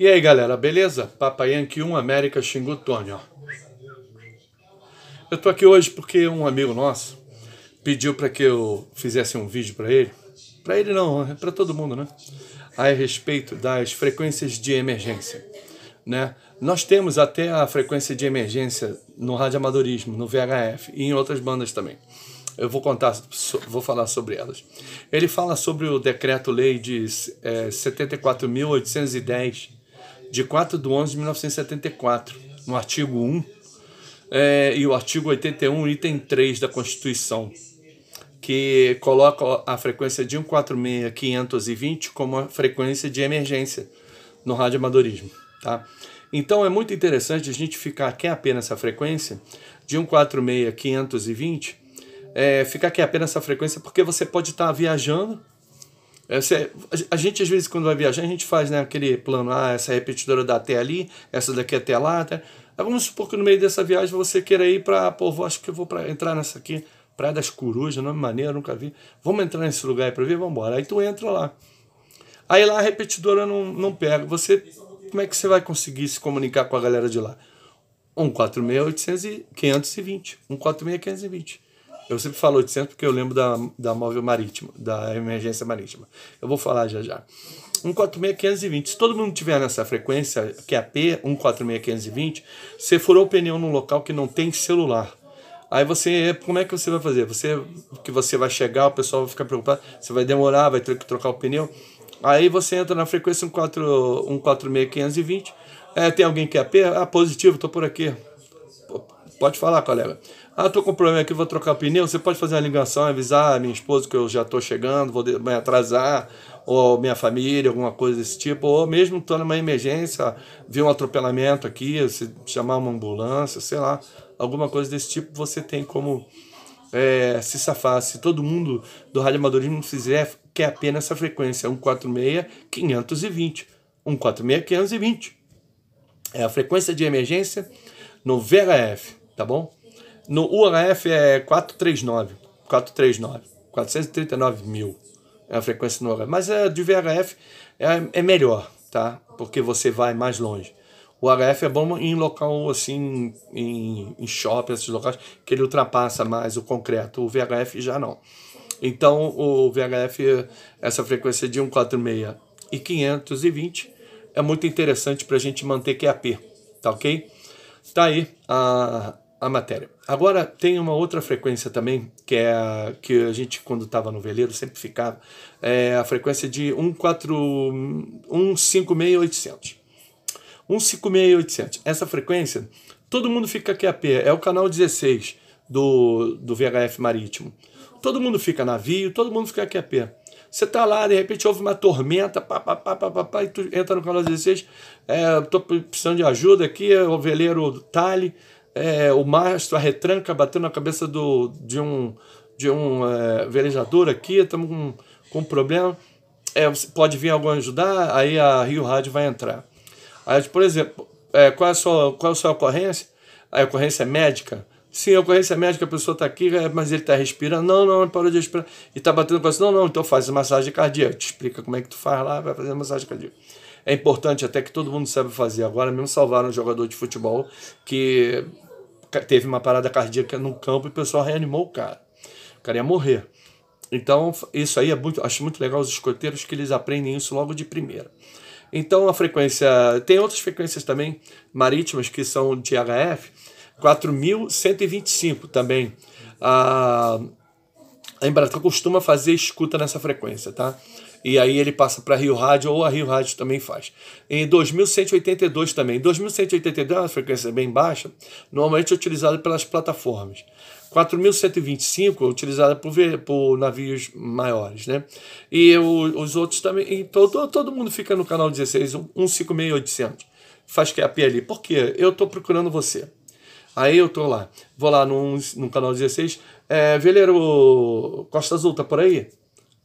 E aí galera, beleza? Papai Yankee 1, América Xingu Tony, ó. Eu tô aqui hoje porque um amigo nosso pediu para que eu fizesse um vídeo para ele. Para ele não, é para todo mundo, né? A respeito das frequências de emergência, né? Nós temos até a frequência de emergência no rádio amadorismo, no VHF e em outras bandas também. Eu vou contar, vou falar sobre elas. Ele fala sobre o decreto-lei de é, eh, 74.810 de 4 de 11 de 1974, no artigo 1 é, e o artigo 81, item 3 da Constituição, que coloca a frequência de 146-520 como a frequência de emergência no radioamadorismo. Tá? Então é muito interessante a gente ficar aqui apenas essa frequência de 146-520, é, ficar quem apenas essa frequência porque você pode estar tá viajando essa, é, a gente, às vezes, quando vai viajar, a gente faz né, aquele plano, ah, essa repetidora dá até ali, essa daqui até lá. Até... Aí vamos supor que no meio dessa viagem você queira ir para, pô, acho que eu vou pra, entrar nessa aqui, Praia das Corujas, nome maneiro, nunca vi. Vamos entrar nesse lugar para ver? Vamos embora. Aí tu entra lá. Aí lá a repetidora não, não pega. Você, como é que você vai conseguir se comunicar com a galera de lá? 146 800 e 520. 146 520. Eu sempre falo 800 porque eu lembro da, da móvel marítima, da emergência marítima. Eu vou falar já já. 146 520. Se todo mundo tiver nessa frequência, que é a P, 146 520, você furou o pneu num local que não tem celular. Aí você, como é que você vai fazer? Você que você vai chegar, o pessoal vai ficar preocupado, você vai demorar, vai ter que trocar o pneu. Aí você entra na frequência 146 520. É, tem alguém que é P? Ah, positivo, tô por aqui. Pode falar, colega. Ah, tô com um problema aqui, vou trocar pneu. Você pode fazer uma ligação, avisar minha esposa que eu já tô chegando, vou me atrasar, ou minha família, alguma coisa desse tipo, ou mesmo tô numa emergência, vi um atropelamento aqui, se chamar uma ambulância, sei lá, alguma coisa desse tipo, você tem como é, se safar. Se todo mundo do radioamadorismo fizer, que é apenas essa frequência, 146 520. 146 520. É a frequência de emergência no VHF tá bom? No UHF é 439, 439, 439 mil é a frequência no UHF, mas é de VHF é, é melhor, tá? Porque você vai mais longe. O HF é bom em local assim, em, em shopping, esses locais, que ele ultrapassa mais o concreto. O VHF já não. Então, o VHF, essa frequência de 146 e 520 é muito interessante para a gente manter QAP, tá ok? Tá aí a, a matéria. Agora tem uma outra frequência também, que é a, que a gente, quando estava no veleiro, sempre ficava, é a frequência de 156,800. 156,800. Essa frequência, todo mundo fica aqui a pé, é o canal 16 do, do VHF marítimo. Todo mundo fica navio, todo mundo fica aqui a pé. Você tá lá, de repente houve uma tormenta, pá, pá, pá, pá, pá, pá, e tu entra no canal 16, é, tô precisando de ajuda aqui, o veleiro tali tá é, o mastro, a retranca bateu na cabeça do, de um, de um é, velejador aqui, estamos com, com problema. É, pode vir alguém ajudar? Aí a Rio Rádio vai entrar. Aí, tipo, por exemplo, é, qual, é a sua, qual é a sua ocorrência? A ocorrência é médica? Sim, a ocorrência é médica, a pessoa está aqui, é, mas ele está respirando. Não, não, ele parou de respirar. E está batendo com assim. Não, não, então faz massagem cardíaca. Te explica como é que tu faz lá, vai fazer massagem cardíaca é importante até que todo mundo sabe fazer. Agora mesmo salvaram um jogador de futebol que teve uma parada cardíaca no campo e o pessoal reanimou o cara. O cara ia morrer. Então, isso aí é muito, acho muito legal os escoteiros que eles aprendem isso logo de primeira. Então, a frequência, tem outras frequências também marítimas que são de HF, 4125 também. ah, a Embratel costuma fazer escuta nessa frequência, tá? E aí ele passa para Rio Rádio ou a Rio Rádio também faz. Em 2182 também. 2182 é uma frequência bem baixa, normalmente é utilizada pelas plataformas. 4.125 é utilizada por, por navios maiores, né? E o, os outros também. todo, todo mundo fica no canal 16, 156800. Faz que a PLI. Por quê? Eu estou procurando você. Aí eu estou lá. Vou lá no, no canal 16, é, veleiro Costa Azul, tá por aí?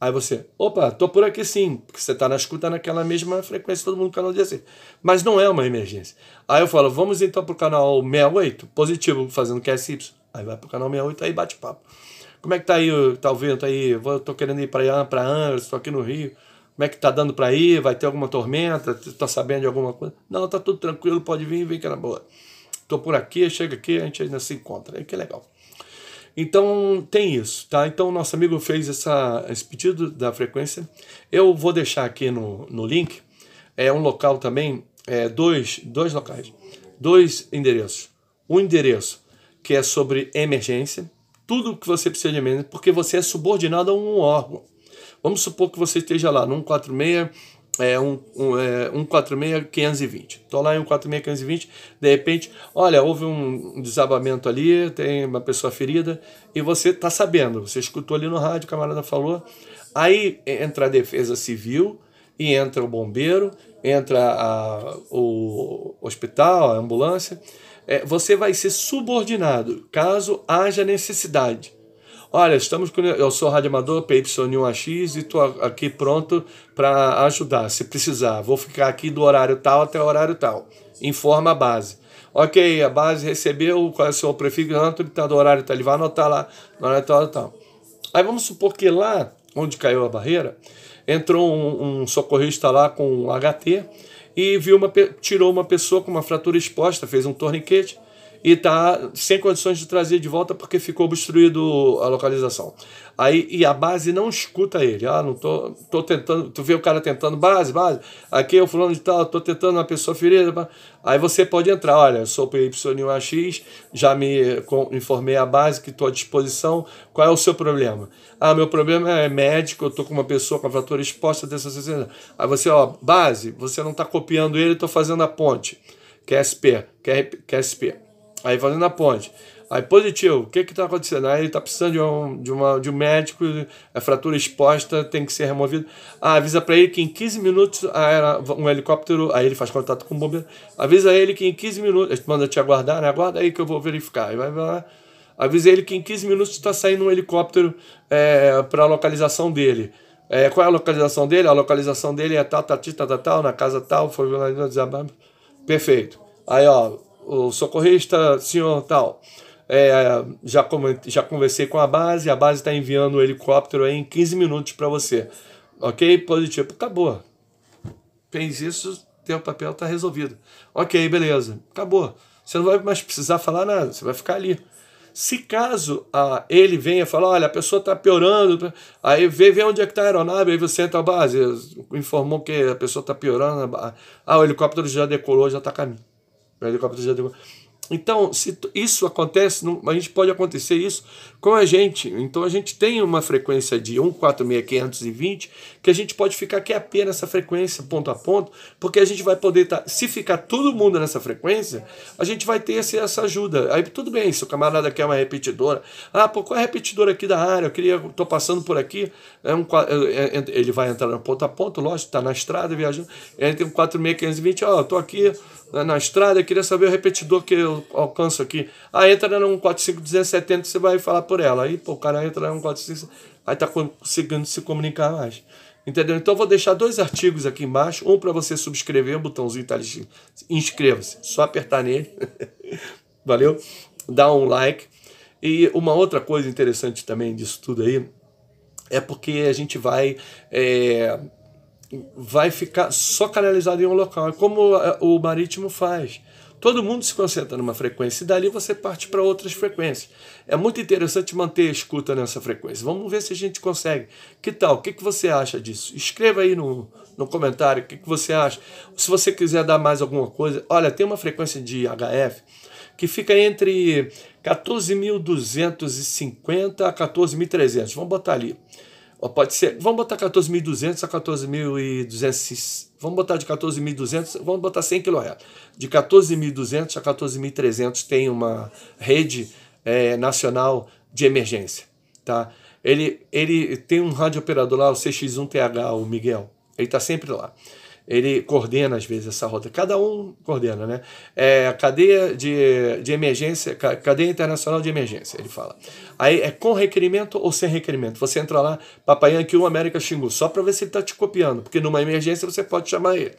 Aí você, opa, tô por aqui sim, porque você tá na escuta naquela mesma frequência, todo mundo no canal 16. Mas não é uma emergência. Aí eu falo, vamos então pro canal 68, positivo, fazendo QSY. Aí vai pro canal 68, aí bate papo. Como é que tá aí, tá o vento aí? Eu tô querendo ir pra, pra Angra tô aqui no Rio. Como é que tá dando pra ir? Vai ter alguma tormenta? Tá sabendo de alguma coisa? Não, tá tudo tranquilo, pode vir, vem que é na boa. Tô por aqui, chega aqui, a gente ainda se encontra. Aí que legal. Então tem isso, tá? Então nosso amigo fez essa, esse pedido da frequência. Eu vou deixar aqui no, no link é um local também, é, dois, dois locais, dois endereços. Um endereço que é sobre emergência, tudo que você precisa de emergência, porque você é subordinado a um órgão. Vamos supor que você esteja lá no 146 é, um, um, é, 146 520. Estou lá em 146 520, de repente, olha, houve um desabamento ali, tem uma pessoa ferida, e você está sabendo, você escutou ali no rádio, o camarada falou. Aí entra a defesa civil, e entra o bombeiro, entra a, o hospital, a ambulância. É, você vai ser subordinado caso haja necessidade. Olha, estamos com. Eu sou radioamador PY1AX e estou aqui pronto para ajudar, se precisar. Vou ficar aqui do horário tal até o horário tal. Informa a base. Ok, a base recebeu, qual é o seu prefixo? está do horário tal. Ele vai anotar lá, no horário tal, tal. Aí vamos supor que lá, onde caiu a barreira, entrou um, um socorrista lá com um HT e viu uma, tirou uma pessoa com uma fratura exposta, fez um torniquete e está sem condições de trazer de volta porque ficou obstruído a localização. Aí, e a base não escuta ele. Ah, não tô, tô tentando. Tu vê o cara tentando base, base. Aqui eu é falando de tal, tô tentando uma pessoa ferida. Aí você pode entrar. Olha, eu sou PY1AX, já me informei a base que estou à disposição. Qual é o seu problema? Ah, meu problema é médico, eu tô com uma pessoa com a fratura exposta dessa Aí você, ó, base, você não está copiando ele, estou fazendo a ponte. QSP, QRP, QSP. Aí fazendo a ponte. Aí positivo, o que que tá acontecendo? Aí ele tá precisando de um, de uma, de um médico, a é fratura exposta tem que ser removida. Ah, avisa para ele que em 15 minutos ah, era um helicóptero, aí ele faz contato com o bombeiro. Avisa ele que em 15 minutos, manda te aguardar, né? Aguarda aí que eu vou verificar. Aí vai, vai lá. Avisa ele que em 15 minutos está saindo um helicóptero é, para a localização dele. É, qual é a localização dele? A localização dele é tal, tal, tal, tal, tal na casa tal, foi lá no Perfeito. Aí, ó, o socorrista, senhor tal. É, já, já conversei com a base, a base está enviando o helicóptero em 15 minutos para você. Ok? Positivo. Acabou. Fez isso, teu papel está resolvido. Ok, beleza. Acabou. Você não vai mais precisar falar nada, você vai ficar ali. Se caso ah, ele venha falar, olha, a pessoa está piorando, tá aí vê, vê onde é que está a aeronave, aí você entra à base, informou que a pessoa está piorando, ah, o helicóptero já decolou, já está a caminho helicóptero já deu. Então, se isso acontece, a gente pode acontecer isso com a gente. Então, a gente tem uma frequência de 146520 que a gente pode ficar apenas nessa frequência, ponto a ponto, porque a gente vai poder tá, se ficar todo mundo nessa frequência, a gente vai ter essa ajuda. Aí, tudo bem, se o camarada quer uma repetidora, ah, pô, qual é a repetidora aqui da área? Eu queria, estou passando por aqui, é um, é, é ele vai entrar no ponto a ponto, lógico, está na estrada viajando, ele tem um 46520, ó, oh, aqui né, na estrada, queria saber o repetidor que eu alcanço aqui. Ah, entra no 145-1770, você vai falar por ela. Aí, pô, o cara entra no 145, aí tá conseguindo se comunicar mais. Entendeu? Então, vou deixar dois artigos aqui embaixo. Um para você subscrever, o botãozinho tá ali, inscreva-se. Só apertar nele. Valeu? Dá um like. E uma outra coisa interessante também disso tudo aí, é porque a gente vai... É, vai ficar só canalizado em um local. É como é, o marítimo faz. Todo mundo se concentra numa frequência e dali você parte para outras frequências. É muito interessante manter a escuta nessa frequência. Vamos ver se a gente consegue. Que tal? O que, que você acha disso? Escreva aí no, no comentário o que, que você acha. Se você quiser dar mais alguma coisa, olha, tem uma frequência de HF que fica entre 14.250 a 14.300. Vamos botar ali. Ou pode ser, vamos botar 14.200 a 14.200, vamos botar de 14.200, vamos botar 100 kHz. De 14.200 a 14.300 tem uma rede é, nacional de emergência, tá? Ele, ele tem um rádio operador lá, o CX1TH, o Miguel, ele está sempre lá ele coordena às vezes essa rota, cada um coordena, né? É a cadeia de, de emergência, cadeia internacional de emergência, ele fala. Aí é com requerimento ou sem requerimento. Você entra lá, Papai Yankee 1 América Xingu, só para ver se ele está te copiando, porque numa emergência você pode chamar ele.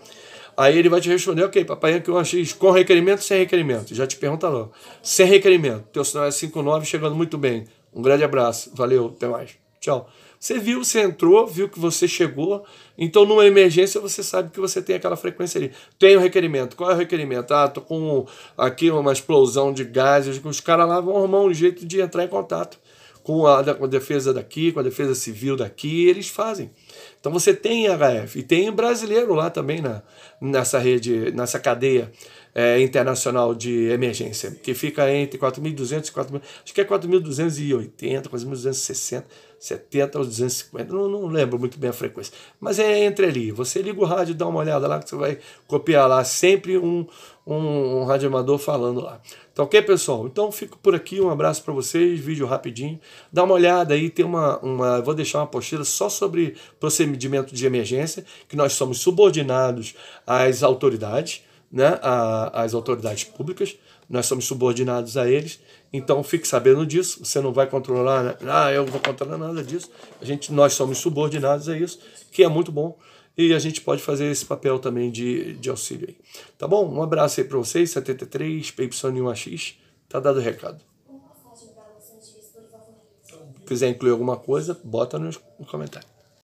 Aí ele vai te responder, ok, Papai Yankee 1 X, com requerimento ou sem requerimento? Já te pergunta logo. Sem requerimento, teu sinal é 59, chegando muito bem. Um grande abraço, valeu, até mais, tchau. Você viu, você entrou, viu que você chegou. Então, numa emergência, você sabe que você tem aquela frequência ali. Tem o requerimento. Qual é o requerimento? Ah, tô com aqui uma explosão de gases. Os caras lá vão arrumar um jeito de entrar em contato com a, com a defesa daqui, com a defesa civil daqui, eles fazem. Então você tem HF e tem brasileiro lá também na, nessa rede, nessa cadeia é, internacional de emergência, que fica entre 4.200 e 4.000, acho que é 4.280, 4.260, 70 ou 250, não, não lembro muito bem a frequência, mas é entre ali, você liga o rádio, dá uma olhada lá, que você vai copiar lá sempre um, um, um radioamador falando lá. Tá ok, pessoal? Então fico por aqui, um abraço para vocês, vídeo rapidinho. Dá uma olhada aí, tem uma, uma. Vou deixar uma postilha só sobre procedimento de emergência, que nós somos subordinados às autoridades, né? A, às autoridades públicas, nós somos subordinados a eles. Então fique sabendo disso, você não vai controlar, né? ah, eu não vou controlar nada disso. A gente, nós somos subordinados a isso, que é muito bom e a gente pode fazer esse papel também de, de auxílio aí. Tá bom? Um abraço aí para vocês, 73 PY1AX, tá dado o recado. Se quiser incluir alguma coisa, bota nos comentário.